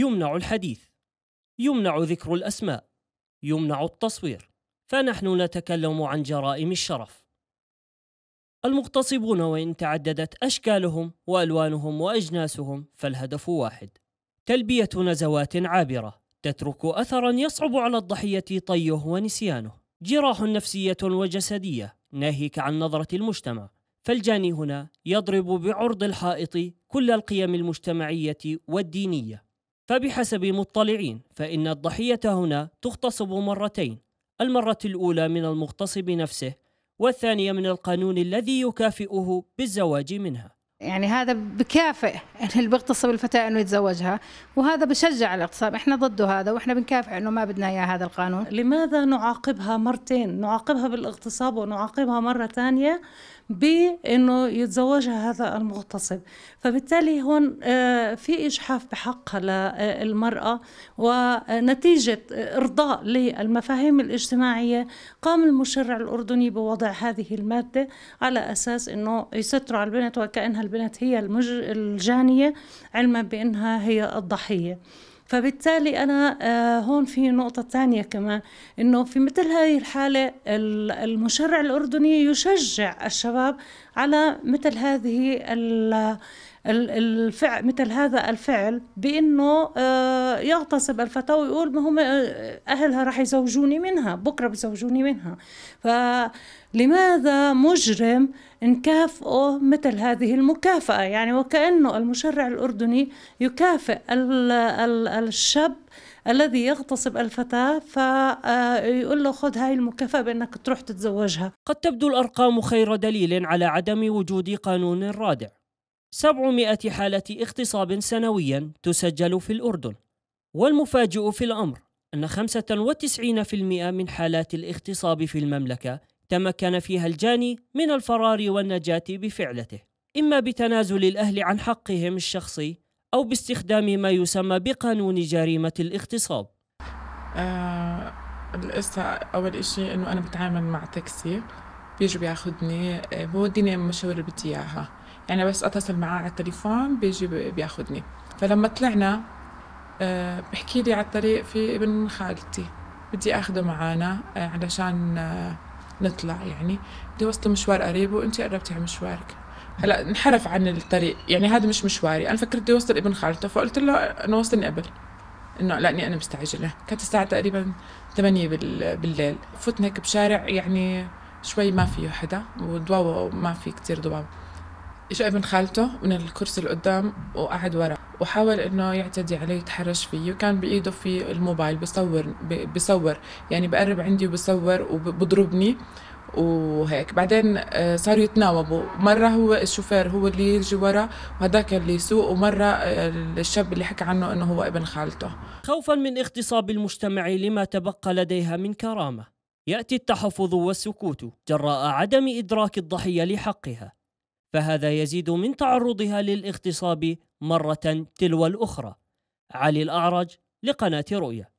يمنع الحديث يمنع ذكر الاسماء يمنع التصوير فنحن نتكلم عن جرائم الشرف المغتصبون وان تعددت اشكالهم والوانهم واجناسهم فالهدف واحد تلبيه نزوات عابره تترك اثرا يصعب على الضحيه طيه ونسيانه جراح نفسيه وجسديه ناهيك عن نظره المجتمع فالجاني هنا يضرب بعرض الحائط كل القيم المجتمعيه والدينيه فبحسب مطلعين فإن الضحية هنا تغتصب مرتين المرة الأولى من المغتصب نفسه والثانية من القانون الذي يكافئه بالزواج منها يعني هذا بكافئ اللي بيغتصب الفتاة انه يتزوجها وهذا بشجع الاغتصاب احنا ضده هذا واحنا بنكافئ انه ما بدنا اياه هذا القانون لماذا نعاقبها مرتين نعاقبها بالاغتصاب ونعاقبها مرة ثانية بانه يتزوجها هذا المغتصب فبالتالي هون آه، في اجحاف بحقها للمراه ونتيجه ارضاء للمفاهيم الاجتماعيه قام المشرع الاردني بوضع هذه الماده على اساس انه يستروا على البنت وكانها البنت هي الجانيه علما بانها هي الضحيه فبالتالي أنا آه، هون في نقطة ثانية كمان إنه في مثل هاي الحالة المشرع الأردني يشجع الشباب على مثل هذه الفعل مثل هذا الفعل بانه آه، يغتصب الفتاه ويقول ما هم آه، اهلها راح يزوجوني منها بكره بزوجوني منها فلماذا مجرم نكافئه مثل هذه المكافاه يعني وكانه المشرع الاردني يكافئ الشاب الذي يغتصب الفتاة فيقول آه، له خذ هاي المكافأة بأنك تروح تتزوجها قد تبدو الأرقام خير دليل على عدم وجود قانون رادع 700 حالة اغتصاب سنويا تسجل في الأردن والمفاجئ في الأمر أن 95% من حالات الاغتصاب في المملكة تمكن فيها الجاني من الفرار والنجاة بفعلته إما بتنازل الأهل عن حقهم الشخصي أو باستخدام ما يسمى بقانون جريمة الاغتصاب آه القصة أول شيء أنه أنا بتعامل مع تاكسي بيجي بياخذني آه، بوديني المشاوير اللي بدي اياها يعني بس اتصل معاه على التليفون بيجي بياخذني فلما طلعنا آه، بحكي لي على الطريق في ابن خالتي بدي اخذه معانا آه، علشان نطلع يعني بدي وسط مشوار قريب وانت قربتي على مشوارك هلا انحرف عن الطريق يعني هذا مش مشواري انا فكرت بدي اوصل ابن خالته فقلت له انه وصلني قبل انه لاني انا مستعجله كانت الساعه تقريبا 8 بالليل فتنا هيك بشارع يعني شوي ما فيه حدا ودواو ما في كتير دواو اجى ابن خالته من الكرسي اللي قدام وقعد ورا وحاول انه يعتدي علي يتحرش فيه وكان بايده في الموبايل بصور بصور يعني بقرب عندي وبصور وبضربني وهيك بعدين آه، صاروا يتناوبوا مرة هو الشوفير هو اللي يجي ورا وهذاك اللي يسوق ومرة آه، الشاب اللي حكى عنه انه هو ابن خالته خوفا من اغتصاب المجتمع لما تبقى لديها من كرامه يأتي التحفظ والسكوت جراء عدم إدراك الضحية لحقها فهذا يزيد من تعرضها للاغتصاب مرة تلو الأخرى علي الأعرج لقناة رؤية